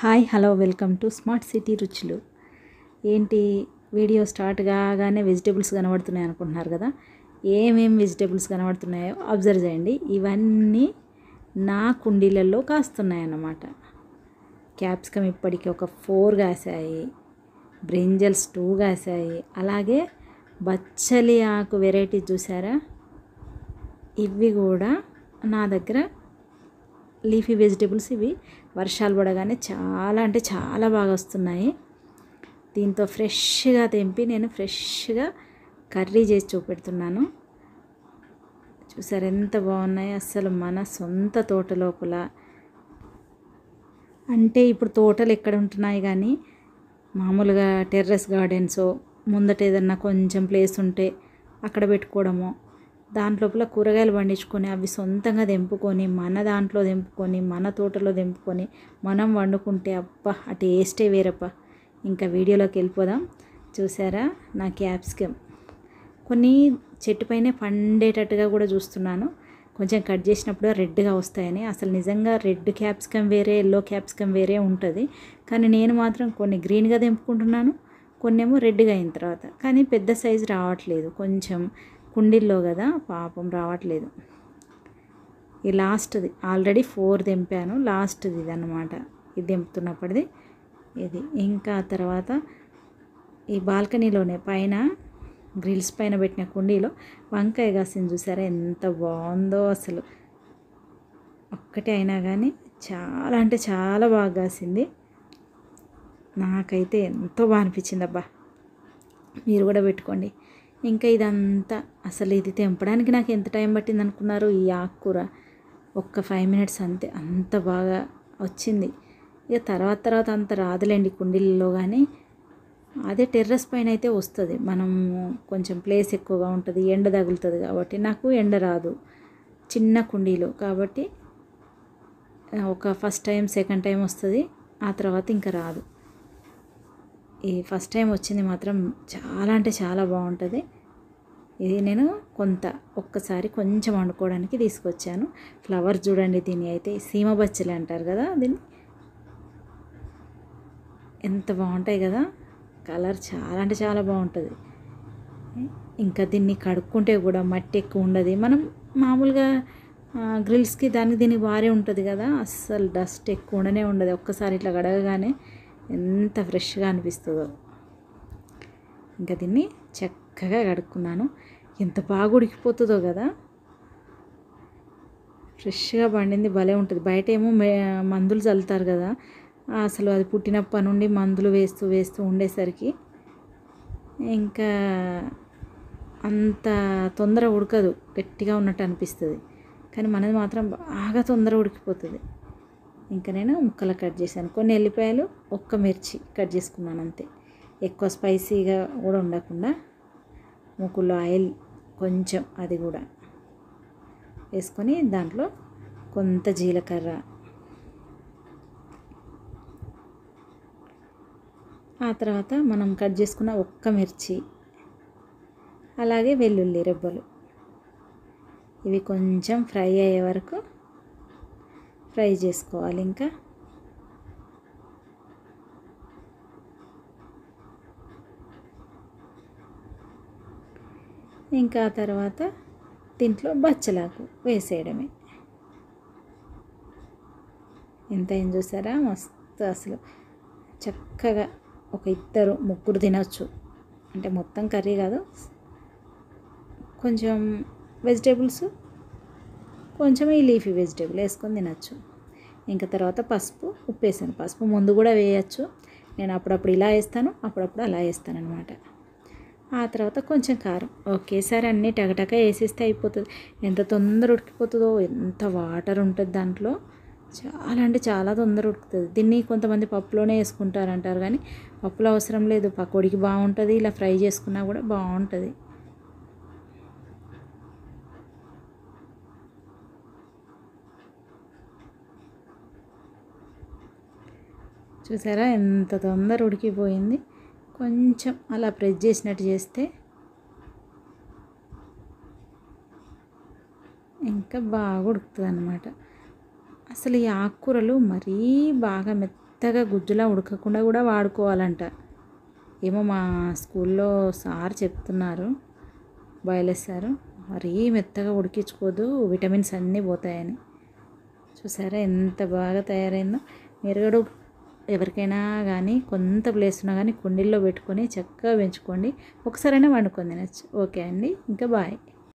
hi hello welcome to smart city రుచులు ఏంటి video start కాగానే వెజిటేబుల్స్ కనబడుతున్నాయి అనుకుంటున్నారు కదా ఏమేమి వెజిటేబుల్స్ కనబడుతున్నాయో అబ్జర్వ్ చేయండి ఇవన్నీ నా కుండీలలో కాస్తున్నాయి అన్నమాట క్యాప్సికమ్ ఇప్పటికీ ఒక ఫోర్ కాసాయి బ్రింజల్స్ టూ కాసాయి అలాగే బచ్చలి ఆకు వెరైటీ చూసారా ఇవి కూడా నా దగ్గర లీఫీ వెజిటేబుల్స్ ఇవి వర్షాలు పడగానే చాలా అంటే చాలా బాగా వస్తున్నాయి దీంతో ఫ్రెష్గా తెంపి నేను ఫ్రెష్గా కర్రీ చేసి చూపెడుతున్నాను చూసారు ఎంత బాగున్నాయి అసలు మన సొంత తోట లోపల అంటే ఇప్పుడు తోటలు ఎక్కడ ఉంటున్నాయి కానీ మామూలుగా టెర్రస్ గార్డెన్సో ముందట ఏదన్నా కొంచెం ప్లేస్ ఉంటే అక్కడ పెట్టుకోవడమో దాని లోపల కూరగాయలు పండించుకొని అవి సొంతంగా తెంపుకొని మన దాంట్లో తెంపుకొని మన తోటలో తెంపుకొని మనం వండుకుంటే అప్ప ఆ టేస్టే వేరప్ప ఇంకా వీడియోలోకి వెళ్ళిపోదాం చూసారా నా క్యాప్సికమ్ కొన్ని చెట్టుపైనే పండేటట్టుగా కూడా చూస్తున్నాను కొంచెం కట్ చేసినప్పుడు రెడ్గా వస్తాయని అసలు నిజంగా రెడ్ క్యాప్సికమ్ వేరే ఎల్లో క్యాప్సికమ్ వేరే ఉంటుంది కానీ నేను మాత్రం కొన్ని గ్రీన్గా తెంపుకుంటున్నాను కొన్నేమో రెడ్గా అయిన తర్వాత కానీ పెద్ద సైజు రావట్లేదు కొంచెం కుండీల్లో కదా పాపం రావట్లేదు ఈ లాస్ట్ది ఆల్రెడీ ఫోర్ దింపాను లాస్ట్ది ఇది అనమాట ఇది దింపుతున్నప్పటిది ఇది ఇంకా తర్వాత ఈ బాల్కనీలోనే పైన గ్రిల్స్ పైన పెట్టిన కుండీలో వంకాయ కాసిన చూసారా ఎంత బాగుందో అసలు ఒక్కటే అయినా కానీ చాలా అంటే చాలా బాగా కాసింది నాకైతే ఎంతో బాగా అనిపించింది అబ్బా మీరు కూడా పెట్టుకోండి ఇంకా ఇదంతా అసలు ఇది తెంపడానికి నాకు ఎంత టైం పట్టింది అనుకున్నారు ఈ ఆకుకూర ఒక్క ఫైవ్ మినిట్స్ అంతే అంత బాగా వచ్చింది ఇక తర్వాత తర్వాత అంత రాదులేండి కుండీలలో కానీ అదే టెర్రస్ పైన అయితే వస్తుంది మనం కొంచెం ప్లేస్ ఎక్కువగా ఉంటుంది ఎండ తగులుతుంది కాబట్టి నాకు ఎండ రాదు చిన్న కుండీలు కాబట్టి ఒక ఫస్ట్ టైం సెకండ్ టైం వస్తుంది ఆ తర్వాత ఇంకా రాదు ఈ ఫస్ట్ టైం వచ్చింది మాత్రం చాలా అంటే చాలా బాగుంటుంది ఇది నేను కొంత ఒక్కసారి కొంచెం వండుకోవడానికి తీసుకొచ్చాను ఫ్లవర్ చూడండి దీన్ని అయితే సీమ బచ్చలు అంటారు కదా దీన్ని ఎంత బాగుంటాయి కదా కలర్ చాలా అంటే చాలా బాగుంటుంది ఇంకా దీన్ని కడుక్కుంటే కూడా మట్టి ఎక్కువ ఉండదు మనం మామూలుగా గ్రిల్స్కి దానికి దీనికి వారే ఉంటుంది కదా అస్సలు డస్ట్ ఎక్కువ ఉండనే ఉండదు ఒక్కసారి ఇట్లా కడగగానే ఎంత ఫ్రెష్గా అనిపిస్తుందో ఇంకా దీన్ని చక్కగా కడుక్కున్నాను ఎంత బాగా ఉడికిపోతుందో కదా ఫ్రెష్గా పండింది భలే ఉంటుంది బయట ఏమో మందులు చల్లుతారు కదా అసలు అది పుట్టినప్పటి నుండి మందులు వేస్తూ వేస్తూ ఉండేసరికి ఇంకా అంత తొందర ఉడకదు గట్టిగా ఉన్నట్టు అనిపిస్తుంది కానీ మనది మాత్రం బాగా తొందర ఉడికిపోతుంది ఇంకా నేను ముక్కలు కట్ చేశాను కొన్ని ఎల్లిపాయలు ఒక్క మిర్చి కట్ చేసుకున్నాను అంతే ఎక్కువ స్పైసీగా కూడా ఉండకుండా ముక్కులో ఆయిల్ కొంచెం అది కూడా వేసుకొని దాంట్లో కొంత జీలకర్ర ఆ తర్వాత మనం కట్ చేసుకున్న ఒక్క మిర్చి అలాగే వెల్లుల్లి రెబ్బలు ఇవి కొంచెం ఫ్రై అయ్యే వరకు ఫ్రై చేసుకోవాలి ఇంకా ఇంకా తర్వాత దీంట్లో బచ్చలాకు వేసేయడమే ఎంత ఏం చూసారా మస్తు అసలు చక్కగా ఒక ఇద్దరు ముగ్గురు తినచ్చు అంటే మొత్తం కర్రీ కాదు కొంచెం వెజిటేబుల్స్ కొంచెం ఈ లీఫీ వెజిటేబుల్ వేసుకొని తినచ్చు ఇంకా తర్వాత పసుపు ఉప్పు వేసాను పసుపు ముందు కూడా వేయచ్చు నేను అప్పుడప్పుడు ఇలా వేస్తాను అప్పుడప్పుడు అలా వేస్తాను అనమాట ఆ తర్వాత కొంచెం కారం ఒకేసారి అన్నీ టగటగా వేసేస్తే అయిపోతుంది ఎంత తొందర ఉడికిపోతుందో ఎంత వాటర్ ఉంటుంది దాంట్లో చాలా అంటే చాలా తొందర ఉడుకుతుంది దీన్ని కొంతమంది పప్పులోనే వేసుకుంటారంటారు కానీ పప్పులు అవసరం లేదు పకోడికి బాగుంటుంది ఇలా ఫ్రై చేసుకున్నా కూడా బాగుంటుంది చూసారా ఎంత తొందర ఉడికిపోయింది కొంచెం అలా ప్రెస్ చేసినట్టు చేస్తే ఇంకా బాగా ఉడుకుతుంది అనమాట అసలు ఈ ఆకుకూరలు మరీ బాగా మెత్తగా గుజ్జులా ఉడకకుండా కూడా వాడుకోవాలంట ఏమో మా స్కూల్లో సార్ చెప్తున్నారు బయలేస్తారు మరీ మెత్తగా ఉడికించుకోదు విటమిన్స్ అన్నీ పోతాయని చూసారా ఎంత బాగా తయారైందో మీరు కూడా ఎవరికైనా కానీ కొంత ప్లేస్ ఉన్నా కానీ కుండీల్లో పెట్టుకొని చక్కగా పెంచుకోండి ఒకసారైనా వండుకొని తినచ్చు ఓకే అండి ఇంకా బాయ్